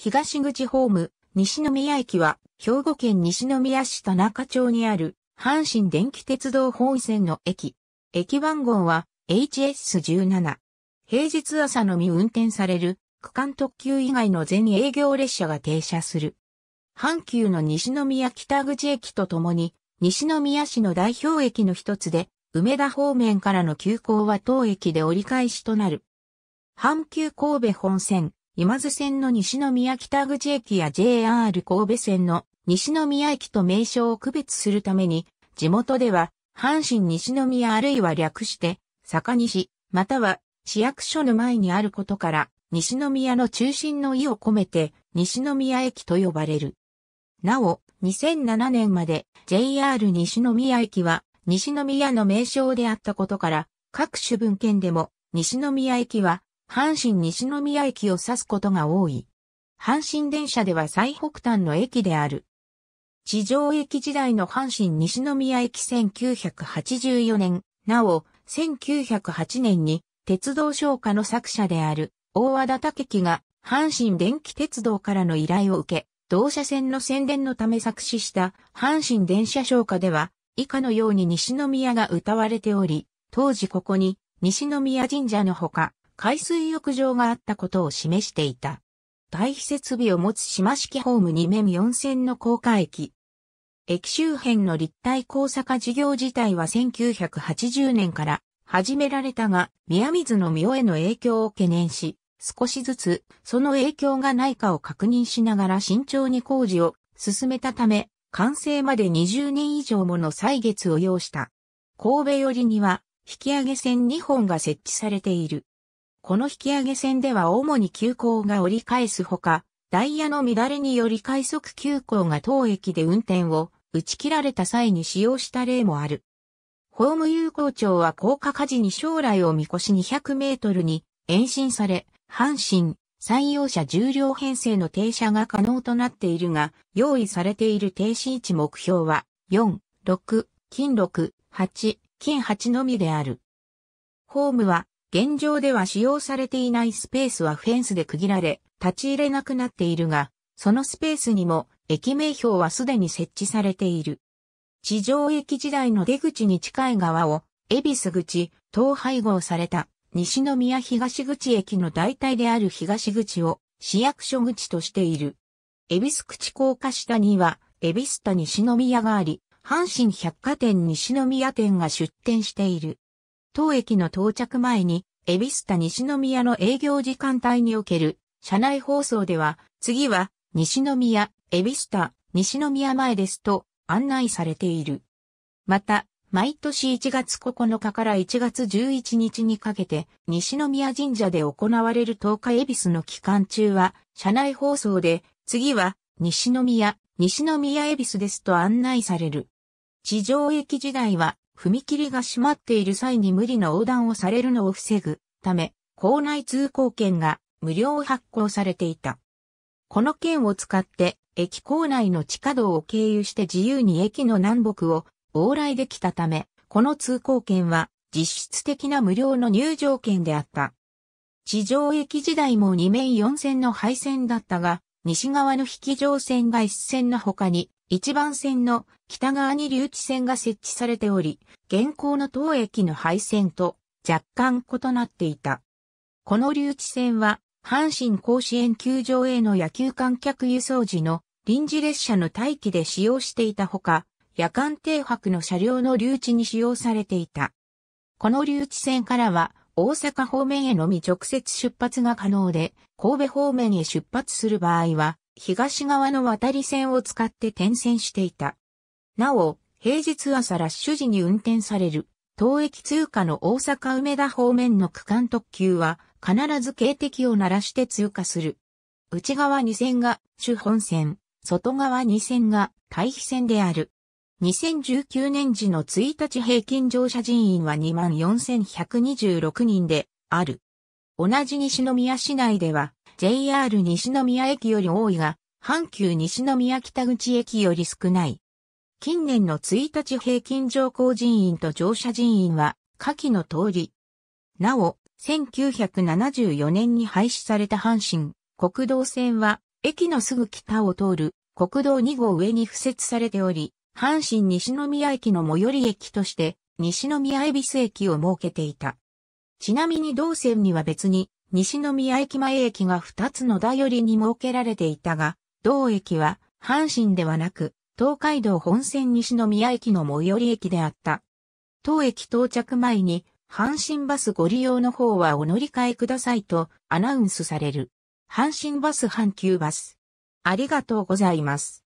東口ホーム、西宮駅は、兵庫県西宮市田中町にある、阪神電気鉄道本線の駅。駅番号は、HS17。平日朝のみ運転される、区間特急以外の全営業列車が停車する。阪急の西宮北口駅とともに、西宮市の代表駅の一つで、梅田方面からの急行は当駅で折り返しとなる。阪急神戸本線、今津線の西宮北口駅や JR 神戸線の西宮駅と名称を区別するために、地元では、阪神西宮あるいは略して、坂西、または市役所の前にあることから、西宮の中心の意を込めて、西宮駅と呼ばれる。なお、2007年まで JR 西宮駅は西宮の名称であったことから、各種文献でも西宮駅は阪神西宮駅を指すことが多い。阪神電車では最北端の駅である。地上駅時代の阪神西宮駅1984年、なお、1908年に鉄道商家の作者である大和田武樹が阪神電気鉄道からの依頼を受け、同社線の宣伝のため作詞した阪神電車商家では以下のように西宮が歌われており、当時ここに西宮神社のほか、海水浴場があったことを示していた。対比設備を持つ島式ホーム2面4線の高架駅。駅周辺の立体高坂事業自体は1980年から始められたが、宮水の妙への影響を懸念し、少しずつその影響がないかを確認しながら慎重に工事を進めたため、完成まで20年以上もの歳月を要した。神戸寄りには引き上げ線2本が設置されている。この引き上げ線では主に急行が折り返すほか、ダイヤの乱れにより快速急行が当駅で運転を打ち切られた際に使用した例もある。ホーム有効庁は高架火事に将来を見越し200メートルに延伸され、阪神、三用車重量編成の停車が可能となっているが、用意されている停止位置目標は、4、6、金6、8、金8のみである。ホームは、現状では使用されていないスペースはフェンスで区切られ、立ち入れなくなっているが、そのスペースにも駅名標はすでに設置されている。地上駅時代の出口に近い側を、恵比寿口、等配合された、西宮東口駅の代替である東口を、市役所口としている。恵比寿口高架下には、恵比寿田西宮があり、阪神百貨店西宮店が出店している。当駅の到着前に、エビスタ西宮の営業時間帯における、車内放送では、次は、西宮、エビスタ、西宮前ですと案内されている。また、毎年1月9日から1月11日にかけて、西宮神社で行われる10日エビスの期間中は、車内放送で、次は、西宮、西宮エビスですと案内される。地上駅時代は、踏切が閉まっている際に無理な横断をされるのを防ぐため、校内通行券が無料発行されていた。この券を使って、駅構内の地下道を経由して自由に駅の南北を往来できたため、この通行券は実質的な無料の入場券であった。地上駅時代も2面4線の廃線だったが、西側の引き乗線が1線の他に一番線の北側に留置線が設置されており、現行の当駅の配線と若干異なっていた。この留置線は、阪神甲子園球場への野球観客輸送時の臨時列車の待機で使用していたほか、夜間停泊の車両の留置に使用されていた。この留置線からは、大阪方面へのみ直接出発が可能で、神戸方面へ出発する場合は、東側の渡り線を使って転線していた。なお、平日朝ラッシュ時に運転される、当駅通過の大阪梅田方面の区間特急は、必ず警笛を鳴らして通過する。内側2線が主本線、外側2線が対比線である。2019年時の1日平均乗車人員は24,126人である。同じ西宮市内では JR 西宮駅より多いが、阪急西宮北口駅より少ない。近年の1日平均乗降人員と乗車人員は、下記の通り。なお、1974年に廃止された阪神国道線は、駅のすぐ北を通る国道2号上に付設されており、阪神西宮駅の最寄り駅として、西宮恵比寿駅を設けていた。ちなみに同線には別に、西宮駅前駅が2つの寄りに設けられていたが、同駅は阪神ではなく、東海道本線西宮駅の最寄り駅であった。当駅到着前に、阪神バスご利用の方はお乗り換えくださいとアナウンスされる。阪神バス阪急バス。ありがとうございます。